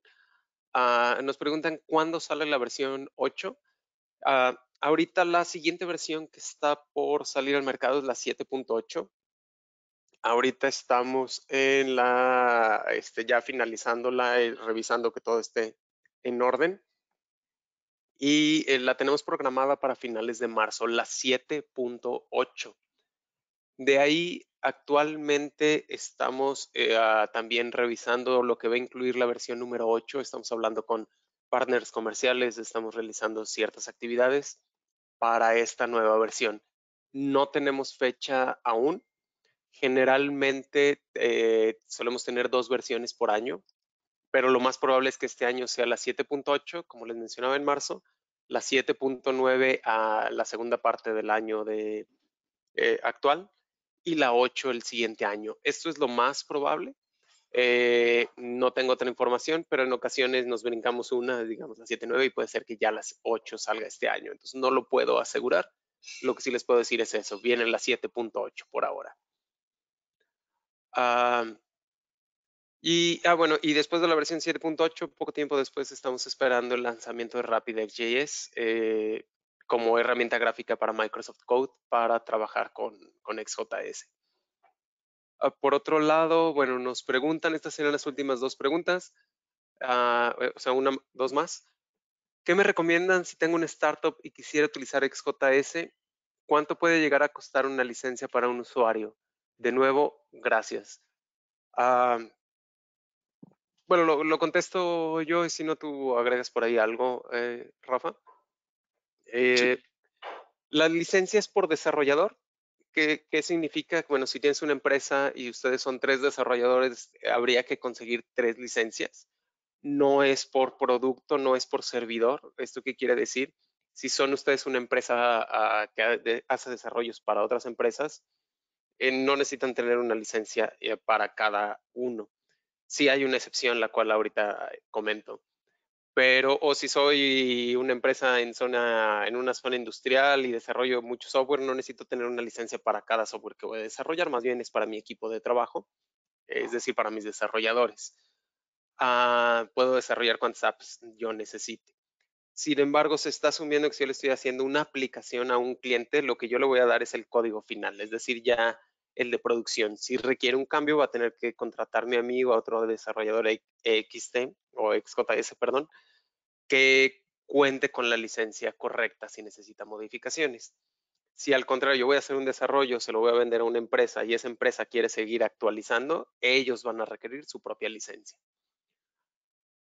Ah, nos preguntan cuándo sale la versión 8. Ah, ahorita la siguiente versión que está por salir al mercado es la 7.8. Ahorita estamos en la, este, ya finalizándola, revisando que todo esté en orden y eh, la tenemos programada para finales de marzo, la 7.8. De ahí actualmente estamos eh, ah, también revisando lo que va a incluir la versión número 8. Estamos hablando con partners comerciales, estamos realizando ciertas actividades para esta nueva versión. No tenemos fecha aún. Generalmente eh, solemos tener dos versiones por año pero lo más probable es que este año sea la 7.8, como les mencionaba en marzo, la 7.9 a la segunda parte del año de, eh, actual y la 8 el siguiente año. Esto es lo más probable. Eh, no tengo otra información, pero en ocasiones nos brincamos una, digamos la 7.9 y puede ser que ya las 8 salga este año. Entonces no lo puedo asegurar. Lo que sí les puedo decir es eso. Vienen las 7.8 por ahora. Ah... Y, ah, bueno, y después de la versión 7.8, poco tiempo después estamos esperando el lanzamiento de RapidXJS eh, como herramienta gráfica para Microsoft Code para trabajar con, con XJS. Ah, por otro lado, bueno, nos preguntan, estas serán las últimas dos preguntas, ah, eh, o sea, una, dos más. ¿Qué me recomiendan si tengo una startup y quisiera utilizar XJS? ¿Cuánto puede llegar a costar una licencia para un usuario? De nuevo, gracias bueno, lo, contesto yo y si no tú agregas por ahí algo, eh, Rafa. Eh, Las licencias por desarrollador, ¿qué, significa? Bueno, si tienes una empresa y ustedes son tres desarrolladores, eh, habría que conseguir tres licencias. No es por producto, no es por servidor. ¿Esto qué quiere decir? Si son ustedes una empresa ah, que hace desarrollos para otras empresas, no necesitan tener una licencia para cada uno sí hay una excepción, la cual ahorita eh, comento. Pero, o si soy una empresa en, zona, en una zona industrial y desarrollo mucho software, no necesito tener una licencia para cada software que voy a desarrollar, más bien es para mi equipo de trabajo, es decir, para mis desarrolladores. Ah, puedo desarrollar cuantas apps yo necesite. Sin embargo, se está asumiendo que si yo le estoy haciendo una aplicación a un cliente, lo que yo le voy a dar es el código final, es decir, ya el de producción. Si requiere un cambio, va a tener que contratar a amigo o a otro desarrollador XT o XJS, perdón, que cuente con la licencia correcta si necesita modificaciones. Si al contrario yo voy a hacer un desarrollo, se lo voy a vender a una empresa y esa empresa quiere seguir actualizando, ellos van a requerir su propia licencia.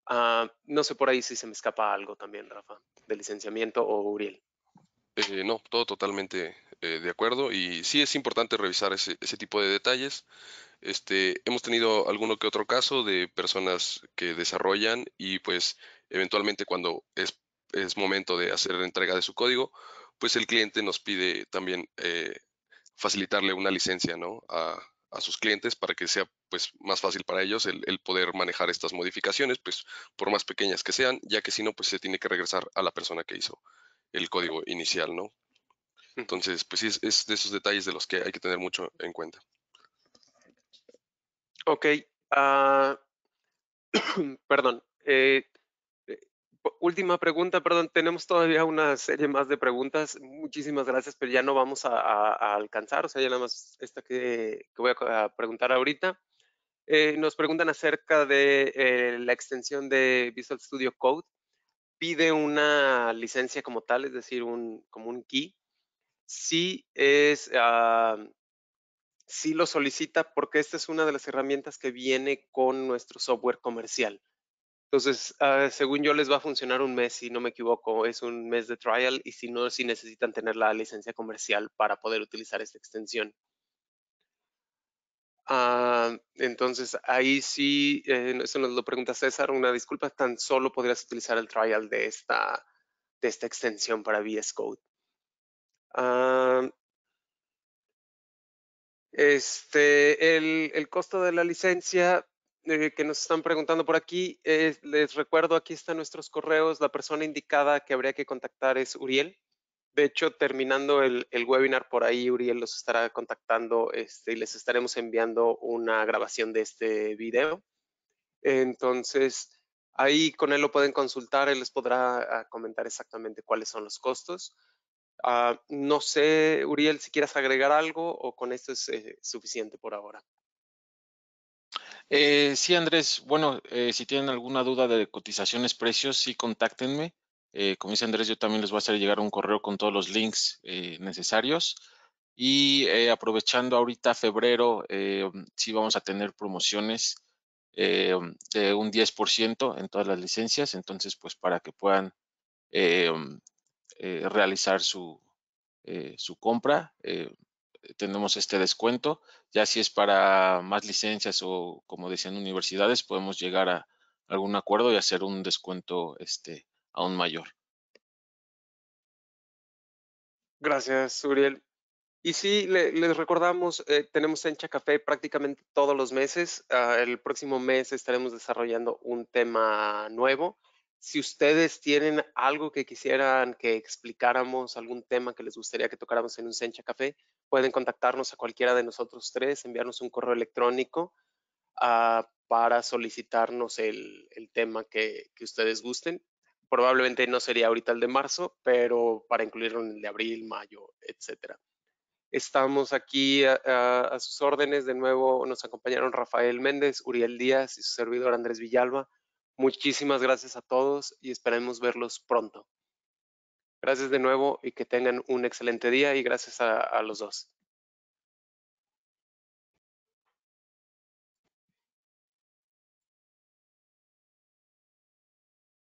Ah, no sé por ahí si se me escapa algo también, Rafa, de licenciamiento o Uriel. Eh, no, todo totalmente eh, de acuerdo y sí es importante revisar ese, tipo de detalles. Este, hemos tenido alguno que otro caso de personas que desarrollan y pues eventualmente cuando es, momento de hacer la entrega de su código, pues el cliente nos pide también eh, facilitarle una licencia ¿no? a, sus clientes para que sea pues, más fácil para ellos el, el, poder manejar estas modificaciones, pues por más pequeñas que sean, ya que si no, pues se tiene que regresar a la persona que hizo el código inicial, ¿no? Entonces, pues sí, es, de esos detalles de los que hay que tener mucho en cuenta. Ok. Ah, perdón. Eh, eh, última pregunta, perdón. Tenemos todavía una serie más de preguntas. Muchísimas gracias, pero ya no vamos a, alcanzar. O sea, ya nada más esta que, voy a preguntar ahorita. Eh, nos preguntan acerca de la extensión de Visual Studio Code. Pide una licencia como tal, es decir, un, como un key sí es, ah, lo solicita porque esta es una de las herramientas que viene con nuestro software comercial. Entonces, ah, según yo, les va a funcionar un mes, si no me equivoco, es un mes de trial y si no, si necesitan tener la licencia comercial para poder utilizar esta extensión. Ah, entonces, ahí sí, eh, eso nos lo pregunta César, una disculpa, tan solo podrías utilizar el trial de esta, de esta extensión para VS Code. Ah, este, el, costo de la licencia eh, que nos están preguntando por aquí, eh, les recuerdo, aquí están nuestros correos. La persona indicada que habría que contactar es Uriel. De hecho, terminando el, webinar por ahí, Uriel los estará contactando este, y les estaremos enviando una grabación de este video. Entonces, ahí con él lo pueden consultar, él les podrá ah, comentar exactamente cuáles son los costos. Ah, no sé, Uriel, si quieres agregar algo o con esto es eh, suficiente por ahora. Eh, sí, Andrés. Bueno, eh, si tienen alguna duda de cotizaciones, precios, sí, contáctenme. como dice Andrés, yo también les voy a hacer llegar un correo con todos los links necesarios. Y aprovechando ahorita febrero, mm, sí vamos a tener promociones mm, de un 10% en todas las licencias. Entonces, pues para que puedan mm, eh, realizar su, eh, compra. Eh, tenemos este descuento. Ya si es para más licencias o, como decían, universidades, podemos llegar a algún acuerdo y hacer un descuento este, aún mayor. Gracias, Uriel. Y sí, les recordamos, tenemos Encha Café prácticamente todos los meses. Ah, el próximo mes estaremos desarrollando un tema nuevo si ustedes tienen algo que quisieran que explicáramos, algún tema que les gustaría que tocáramos en un Sencha Café, pueden contactarnos a cualquiera de nosotros tres, enviarnos un correo electrónico ah, para solicitarnos el, tema que, ustedes gusten. Probablemente no sería ahorita el de marzo, pero para incluirlo en el de abril, mayo, etcétera. Estamos aquí a sus órdenes. De nuevo nos acompañaron Rafael Méndez, Uriel Díaz y su servidor Andrés Villalba. Muchísimas gracias a todos y esperemos verlos pronto. Gracias de nuevo y que tengan un excelente día y gracias a, a los dos.